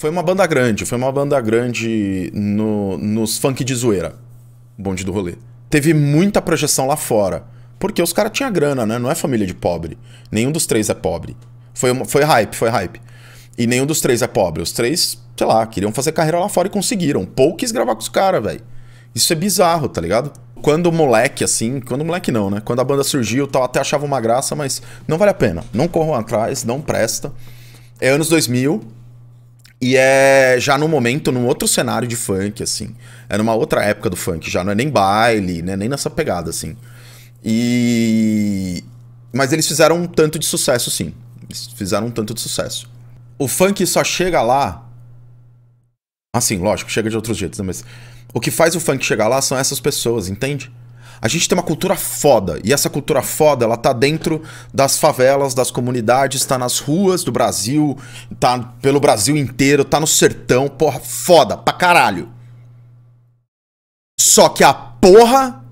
Foi uma banda grande, foi uma banda grande no, nos funk de zoeira, bonde do rolê. Teve muita projeção lá fora, porque os caras tinham grana, né? Não é família de pobre. Nenhum dos três é pobre. Foi, uma, foi hype, foi hype. E nenhum dos três é pobre. Os três, sei lá, queriam fazer carreira lá fora e conseguiram. Poucos quis gravar com os caras, velho. Isso é bizarro, tá ligado? Quando o moleque, assim, quando o moleque não, né? Quando a banda surgiu tal, até achava uma graça, mas não vale a pena. Não corram atrás, não presta. É anos 2000, e é já no momento, num outro cenário de funk, assim. É numa outra época do funk, já não é nem baile, né? Nem nessa pegada, assim. E. Mas eles fizeram um tanto de sucesso, sim. Eles fizeram um tanto de sucesso. O funk só chega lá. Assim, lógico, chega de outros jeitos, né? Mas. O que faz o funk chegar lá são essas pessoas, entende? a gente tem uma cultura foda. E essa cultura foda, ela tá dentro das favelas, das comunidades, tá nas ruas do Brasil, tá pelo Brasil inteiro, tá no sertão. Porra, foda pra caralho. Só que a porra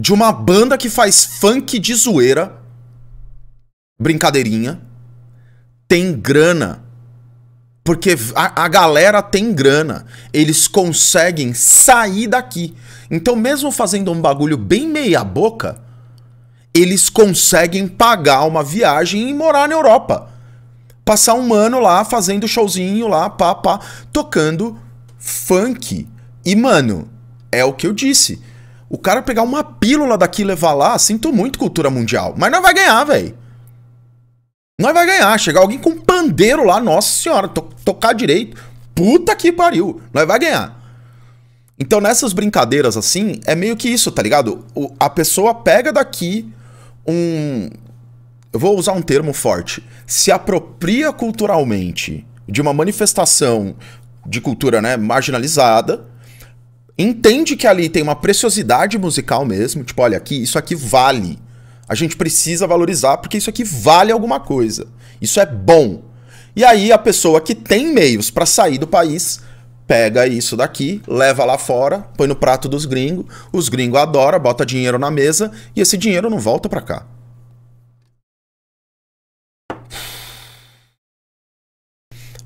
de uma banda que faz funk de zoeira, brincadeirinha, tem grana porque a, a galera tem grana. Eles conseguem sair daqui. Então, mesmo fazendo um bagulho bem meia-boca, eles conseguem pagar uma viagem e morar na Europa. Passar um ano lá fazendo showzinho lá, pá, pá, tocando funk. E, mano, é o que eu disse. O cara pegar uma pílula daqui e levar lá, sinto muito cultura mundial. Mas não vai ganhar, velho. Não vai ganhar. Chegar alguém com pandeiro lá, nossa senhora, to tocar direito. Puta que pariu, nós vai ganhar. Então, nessas brincadeiras assim, é meio que isso, tá ligado? O, a pessoa pega daqui um. Eu vou usar um termo forte. Se apropria culturalmente de uma manifestação de cultura né, marginalizada, entende que ali tem uma preciosidade musical mesmo, tipo, olha, aqui, isso aqui vale. A gente precisa valorizar porque isso aqui vale alguma coisa. Isso é bom. E aí a pessoa que tem meios para sair do país pega isso daqui, leva lá fora, põe no prato dos gringos, os gringos adoram, bota dinheiro na mesa e esse dinheiro não volta para cá.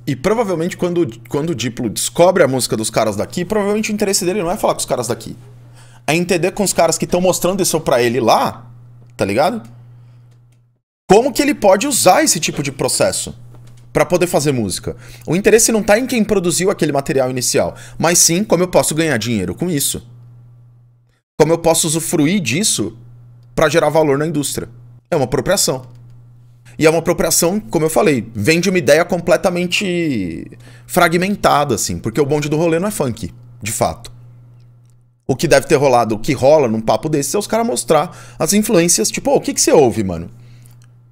E provavelmente quando, quando o Diplo descobre a música dos caras daqui, provavelmente o interesse dele não é falar com os caras daqui. É entender com os caras que estão mostrando isso para ele lá, tá ligado? Como que ele pode usar esse tipo de processo? para poder fazer música. O interesse não está em quem produziu aquele material inicial, mas sim como eu posso ganhar dinheiro com isso. Como eu posso usufruir disso para gerar valor na indústria. É uma apropriação. E é uma apropriação, como eu falei, vem de uma ideia completamente fragmentada, assim, porque o bonde do rolê não é funk, de fato. O que deve ter rolado, o que rola num papo desse, é os caras mostrar as influências, tipo, oh, o que, que você ouve, mano?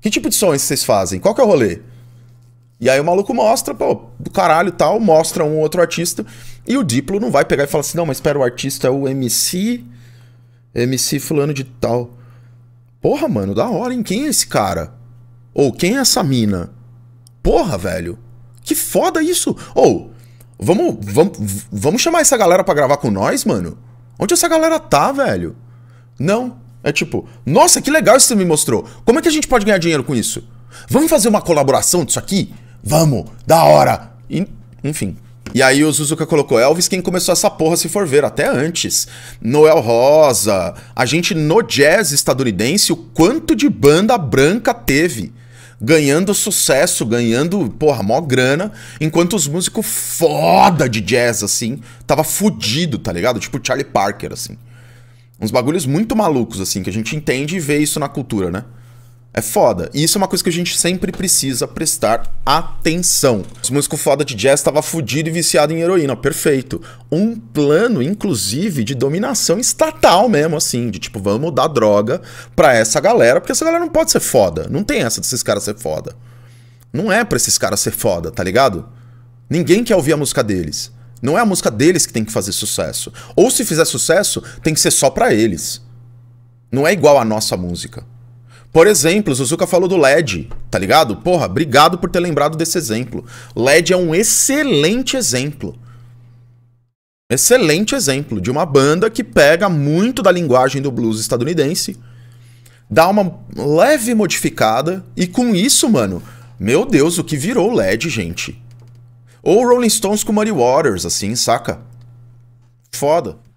Que tipo de sons é vocês fazem? Qual que é o rolê? E aí o maluco mostra, pô, do caralho tal, mostra um outro artista. E o Diplo não vai pegar e falar assim, não, mas espera, o artista é o MC. MC fulano de tal. Porra, mano, da hora, hein? Quem é esse cara? Ou quem é essa mina? Porra, velho. Que foda isso! Ou, vamos, vamos, vamos chamar essa galera para gravar com nós, mano? Onde essa galera tá, velho? Não. É tipo, nossa, que legal isso que você me mostrou. Como é que a gente pode ganhar dinheiro com isso? Vamos fazer uma colaboração disso aqui? vamos, da hora. E, enfim. E aí o Suzuka colocou Elvis quem começou essa porra se for ver, até antes. Noel Rosa. A gente no jazz estadunidense, o quanto de banda branca teve. Ganhando sucesso, ganhando, porra, mó grana, enquanto os músicos foda de jazz, assim, tava fudido, tá ligado? Tipo Charlie Parker, assim. Uns bagulhos muito malucos, assim, que a gente entende e vê isso na cultura, né? É foda. E isso é uma coisa que a gente sempre precisa prestar atenção. Os músicos foda de jazz estava fudido e viciado em heroína. Perfeito. Um plano, inclusive, de dominação estatal mesmo, assim. De tipo, vamos dar droga pra essa galera, porque essa galera não pode ser foda. Não tem essa desses caras ser foda. Não é pra esses caras ser foda, tá ligado? Ninguém quer ouvir a música deles. Não é a música deles que tem que fazer sucesso. Ou se fizer sucesso, tem que ser só pra eles. Não é igual a nossa música. Por exemplo, Suzuka falou do LED, tá ligado? Porra, obrigado por ter lembrado desse exemplo. LED é um excelente exemplo. Excelente exemplo de uma banda que pega muito da linguagem do blues estadunidense, dá uma leve modificada e com isso, mano, meu Deus, o que virou LED, gente? Ou Rolling Stones com Muddy Waters, assim, saca? Foda.